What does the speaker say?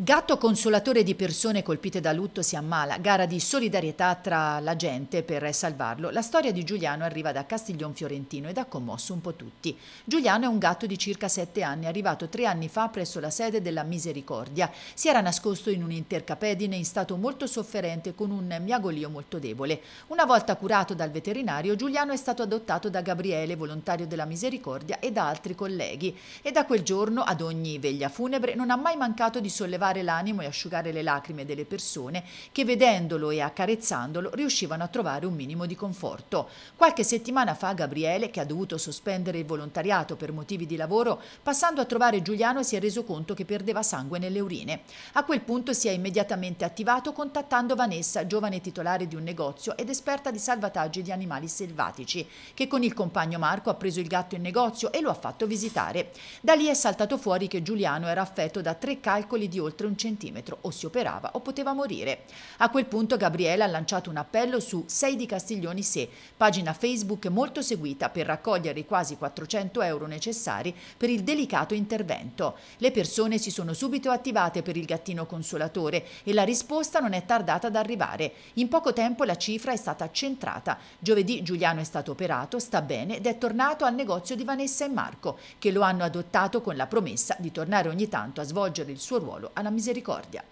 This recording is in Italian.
Gatto consolatore di persone colpite da lutto si ammala, gara di solidarietà tra la gente per salvarlo. La storia di Giuliano arriva da Castiglion Fiorentino ed ha commosso un po' tutti. Giuliano è un gatto di circa 7 anni, arrivato tre anni fa presso la sede della Misericordia. Si era nascosto in un intercapedine in stato molto sofferente con un miagolio molto debole. Una volta curato dal veterinario, Giuliano è stato adottato da Gabriele, volontario della Misericordia, e da altri colleghi. E da quel giorno, ad ogni veglia funebre, non ha mai mancato di sollevare sollevare l'animo e asciugare le lacrime delle persone che vedendolo e accarezzandolo riuscivano a trovare un minimo di conforto. Qualche settimana fa Gabriele, che ha dovuto sospendere il volontariato per motivi di lavoro, passando a trovare Giuliano si è reso conto che perdeva sangue nelle urine. A quel punto si è immediatamente attivato contattando Vanessa, giovane titolare di un negozio ed esperta di salvataggi di animali selvatici, che con il compagno Marco ha preso il gatto in negozio e lo ha fatto visitare. Da lì è saltato fuori che Giuliano era affetto da tre calcoli di oltre oltre un centimetro o si operava o poteva morire. A quel punto Gabriele ha lanciato un appello su 6 di Castiglioni Se, pagina Facebook molto seguita per raccogliere i quasi 400 euro necessari per il delicato intervento. Le persone si sono subito attivate per il gattino consolatore e la risposta non è tardata ad arrivare. In poco tempo la cifra è stata centrata. Giovedì Giuliano è stato operato, sta bene ed è tornato al negozio di Vanessa e Marco, che lo hanno adottato con la promessa di tornare ogni tanto a svolgere il suo ruolo alla misericordia.